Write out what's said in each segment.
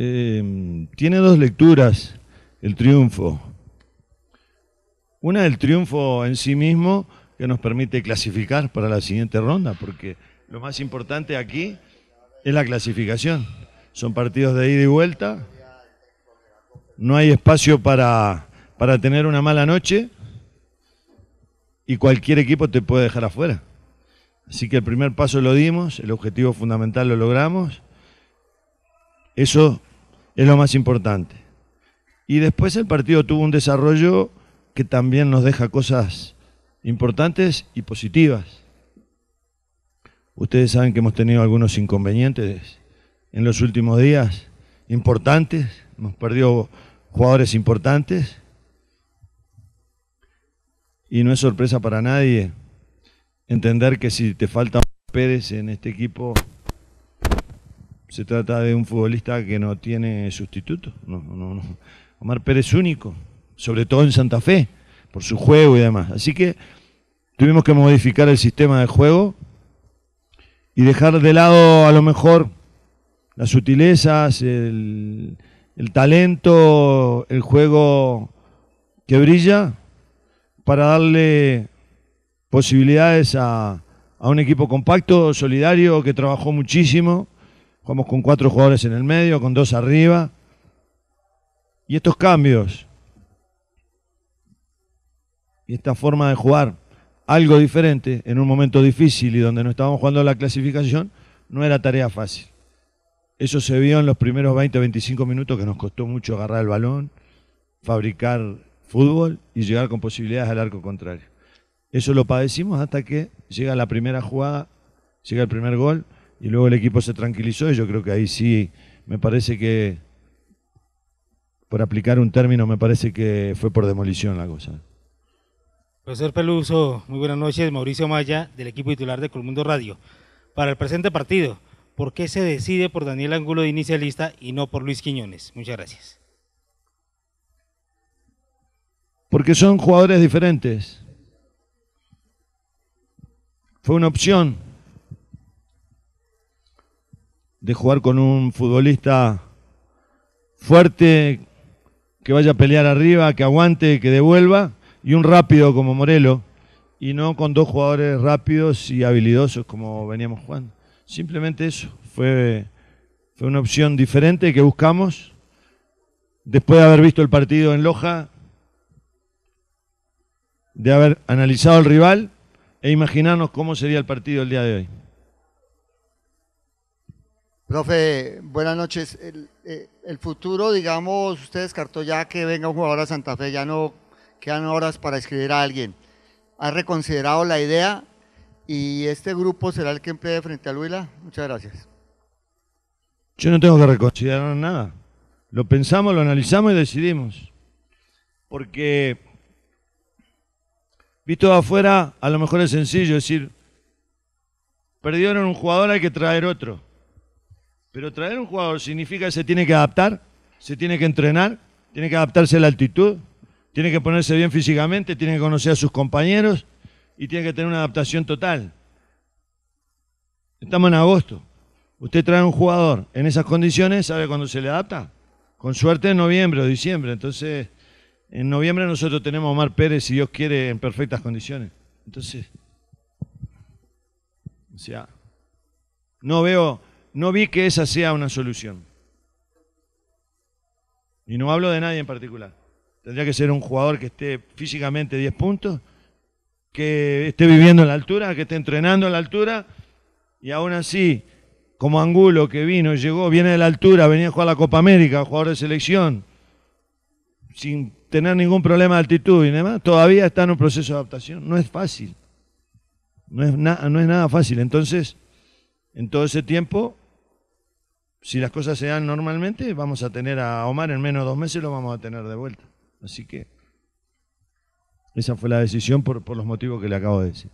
Em, tiene dos lecturas el triunfo. Una, el triunfo en sí mismo, que nos permite clasificar para la siguiente ronda, porque lo más importante aquí es la clasificación. Son partidos de ida y vuelta, no hay espacio para, para tener una mala noche y cualquier equipo te puede dejar afuera. Así que el primer paso lo dimos, el objetivo fundamental lo logramos. Eso es lo más importante. Y después el partido tuvo un desarrollo que también nos deja cosas importantes y positivas. Ustedes saben que hemos tenido algunos inconvenientes en los últimos días, importantes, hemos perdido jugadores importantes y no es sorpresa para nadie entender que si te falta Pérez en este equipo se trata de un futbolista que no tiene sustituto. No, Omar Pérez único, sobre todo en Santa Fe, por su juego y demás. Así que tuvimos que modificar el sistema de juego y dejar de lado a lo mejor las sutilezas, el, talento, el juego que brilla para darle posibilidades a, a un equipo compacto, solidario, que trabajó muchísimo Jugamos con cuatro jugadores en el medio, con dos arriba. Y estos cambios. Y esta forma de jugar algo diferente en un momento difícil y donde no estábamos jugando la clasificación, no era tarea fácil. Eso se vio en los primeros 20 o 25 minutos que nos costó mucho agarrar el balón, fabricar fútbol y llegar con posibilidades al arco contrario. Eso lo padecimos hasta que llega la primera jugada, llega el primer gol y luego el equipo se tranquilizó y yo creo que ahí sí, me parece que, por aplicar un término, me parece que fue por demolición la cosa. Profesor Peluso, muy buenas noches. Mauricio Maya, del equipo titular de Colmundo Radio. Para el presente partido, ¿por qué se decide por Daniel Angulo de inicialista y no por Luis Quiñones? Muchas gracias. Porque son jugadores diferentes. Fue una opción de jugar con un futbolista fuerte, que vaya a pelear arriba, que aguante, que devuelva, y un rápido como Morelo, y no con dos jugadores rápidos y habilidosos como veníamos jugando. Simplemente eso, fue, fue una opción diferente que buscamos después de haber visto el partido en Loja, de haber analizado el rival e imaginarnos cómo sería el partido el día de hoy. Profe, buenas noches. Eh, el, futuro, digamos, usted descartó ya que venga un jugador a Santa Fe, ya no quedan horas para escribir a alguien. ¿Ha reconsiderado la idea y este grupo será el que emplee frente a Lula? Muchas gracias. Yo no tengo que reconsiderar nada. Lo pensamos, lo analizamos y decidimos. Porque visto de afuera, a lo mejor es sencillo decir, perdieron un jugador, hay que traer otro. Pero traer un jugador significa que se tiene que adaptar, se tiene que entrenar, tiene que adaptarse a la altitud, tiene que ponerse bien físicamente, tiene que conocer a sus compañeros y tiene que tener una adaptación total. Estamos en agosto. Usted trae un jugador en esas condiciones, ¿sabe cuándo se le adapta? Con suerte en noviembre o diciembre. Entonces, en noviembre nosotros tenemos a Omar Pérez, si Dios quiere, en perfectas condiciones. Entonces, o sea, no veo no vi que esa sea una solución. Y no hablo de nadie en particular. Tendría que ser un jugador que esté físicamente 10 puntos, que esté viviendo en la altura, que esté entrenando en la altura, y aún así, como Angulo que vino, llegó, viene de la altura, venía a jugar la Copa América, jugador de selección, sin tener ningún problema de altitud y demás, todavía está en un proceso de adaptación. No es fácil. No es, no es nada fácil. Entonces, en todo ese tiempo, si las cosas se dan normalmente, vamos a tener a Omar en menos de dos meses, lo vamos a tener de vuelta. Así que esa fue la decisión por, los motivos que le acabo de decir.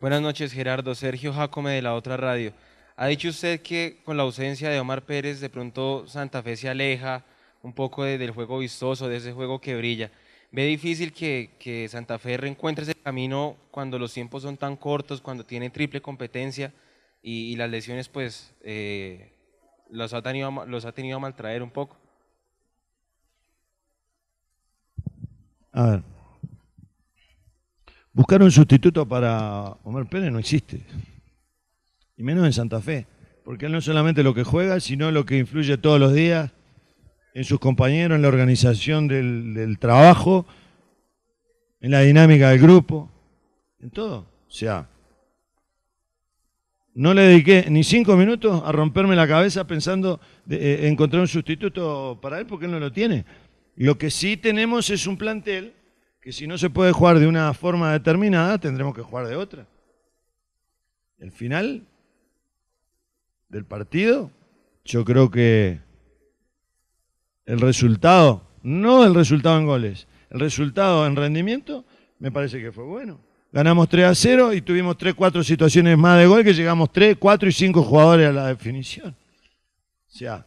Buenas noches, Gerardo. Sergio Jacome de la otra radio. Ha dicho usted que con la ausencia de Omar Pérez, de pronto Santa Fe se aleja un poco del juego vistoso, de ese juego que brilla. ¿Ve difícil que, Santa Fe reencuentre ese camino cuando los tiempos son tan cortos, cuando tiene triple competencia y, las lesiones pues eh, los ha tenido, los ha tenido a maltraer un poco. A ver. Buscar un sustituto para Omar Pérez no existe. Y menos en Santa Fe. Porque él no solamente lo que juega, sino lo que influye todos los días en sus compañeros, en la organización del, del trabajo, en la dinámica del grupo, en todo. O sea, no le dediqué ni cinco minutos a romperme la cabeza pensando de, eh, encontrar un sustituto para él porque él no lo tiene. Lo que sí tenemos es un plantel que si no se puede jugar de una forma determinada, tendremos que jugar de otra. El final del partido, yo creo que el resultado, no el resultado en goles, el resultado en rendimiento, me parece que fue bueno. Ganamos 3 a 0 y tuvimos 3, 4 situaciones más de gol que llegamos 3, 4 y 5 jugadores a la definición. O sea,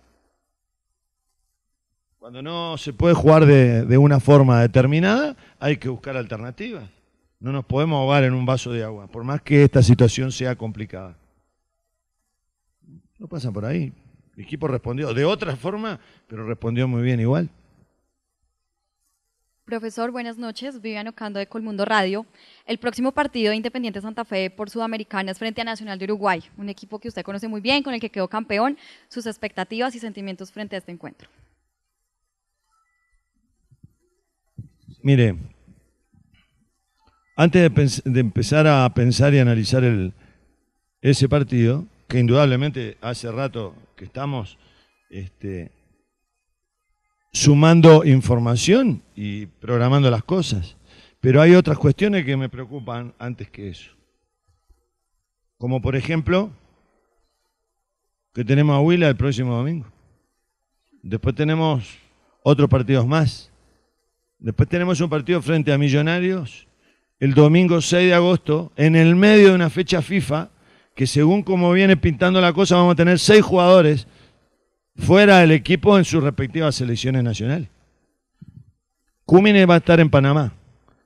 cuando no se puede jugar de, de una forma determinada, hay que buscar alternativas. No nos podemos ahogar en un vaso de agua, por más que esta situación sea complicada. No pasa por ahí. El equipo respondió de otra forma, pero respondió muy bien igual. Profesor, buenas noches. Vivian Ocando de Colmundo Radio. El próximo partido de Independiente Santa Fe por Sudamericana es frente a Nacional de Uruguay, un equipo que usted conoce muy bien, con el que quedó campeón. Sus expectativas y sentimientos frente a este encuentro. Mire, antes de, empezar a pensar y analizar ese partido, que indudablemente hace rato que estamos, este, sumando información y programando las cosas. Pero hay otras cuestiones que me preocupan antes que eso. Como por ejemplo, que tenemos a Huila el próximo domingo. Después tenemos otros partidos más. Después tenemos un partido frente a Millonarios el domingo 6 de agosto, en el medio de una fecha FIFA, que según como viene pintando la cosa, vamos a tener seis jugadores fuera del equipo en sus respectivas selecciones nacionales. Cúmines va a estar en Panamá,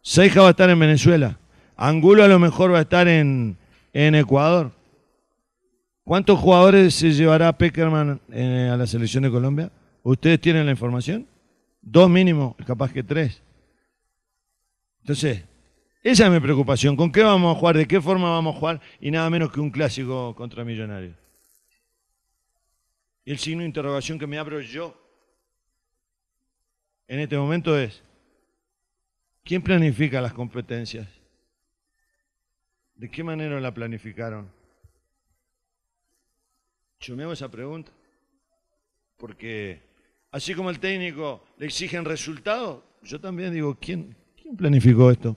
Ceja va a estar en Venezuela, Angulo a lo mejor va a estar en, en Ecuador. ¿Cuántos jugadores se llevará Peckerman eh, a la selección de Colombia? ¿Ustedes tienen la información? Dos mínimo, capaz que tres. Entonces, esa es mi preocupación. ¿Con qué vamos a jugar? ¿De qué forma vamos a jugar? Y nada menos que un clásico contra Millonarios. Y el signo de interrogación que me abro yo en este momento es, ¿quién planifica las competencias? ¿De qué manera la planificaron? Yo me hago esa pregunta, porque así como el técnico le exigen resultados, yo también digo, ¿quién, ¿quién planificó esto?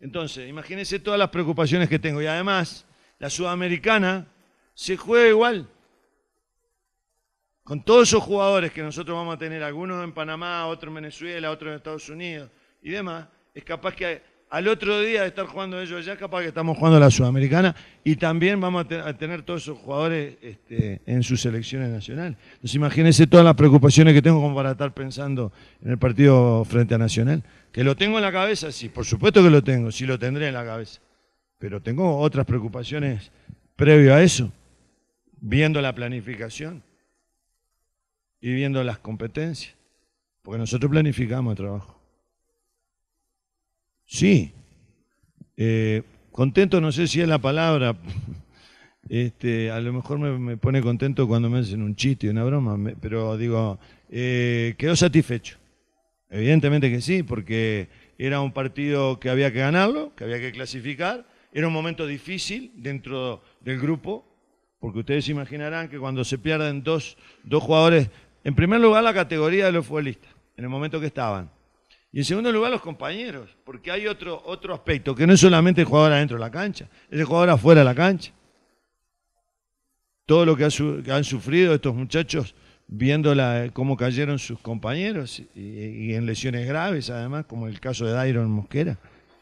Entonces, imagínense todas las preocupaciones que tengo. Y además, la sudamericana se juega igual. Con todos esos jugadores que nosotros vamos a tener, algunos en Panamá, otros en Venezuela, otros en Estados Unidos y demás, es capaz que al otro día de estar jugando ellos allá, capaz que estamos jugando la Sudamericana y también vamos a, tener todos esos jugadores este, en sus selecciones nacionales. Entonces imagínense todas las preocupaciones que tengo como para estar pensando en el partido frente a Nacional. Que lo tengo en la cabeza, sí, por supuesto que lo tengo, sí lo tendré en la cabeza. Pero tengo otras preocupaciones previo a eso viendo la planificación y viendo las competencias, porque nosotros planificamos el trabajo. Sí, eh, contento no sé si es la palabra, este, a lo mejor me, pone contento cuando me hacen un chiste, una broma, pero digo, eh, quedó satisfecho. Evidentemente que sí, porque era un partido que había que ganarlo, que había que clasificar, era un momento difícil dentro del grupo, porque ustedes imaginarán que cuando se pierden dos, dos jugadores, en primer lugar la categoría de los futbolistas, en el momento que estaban, y en segundo lugar los compañeros, porque hay otro, otro aspecto, que no es solamente el jugador adentro de la cancha, es el jugador afuera de la cancha. Todo lo que, han sufrido estos muchachos viendo cómo cayeron sus compañeros y, y, en lesiones graves, además, como el caso de Dairon Mosquera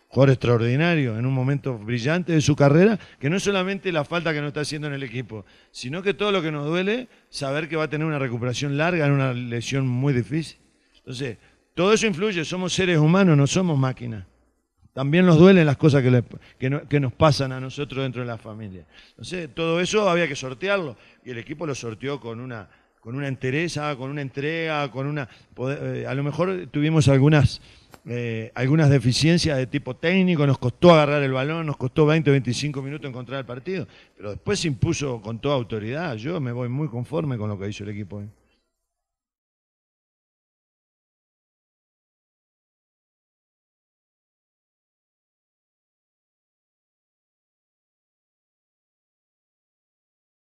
jugador extraordinario, en un momento brillante de su carrera, que no es solamente la falta que nos está haciendo en el equipo, sino que todo lo que nos duele, saber que va a tener una recuperación larga en una lesión muy difícil. Entonces, todo eso influye, somos seres humanos, no somos máquinas. También nos duelen las cosas que, nos pasan a nosotros dentro de la familia. Entonces, todo eso había que sortearlo y el equipo lo sorteó con una con una entereza, con una entrega, con una... Eh, a lo mejor tuvimos algunas eh, algunas deficiencias de tipo técnico, nos costó agarrar el balón, nos costó 20, 25 minutos encontrar el partido, pero después se impuso con toda autoridad. Yo me voy muy conforme con lo que hizo el equipo. hoy.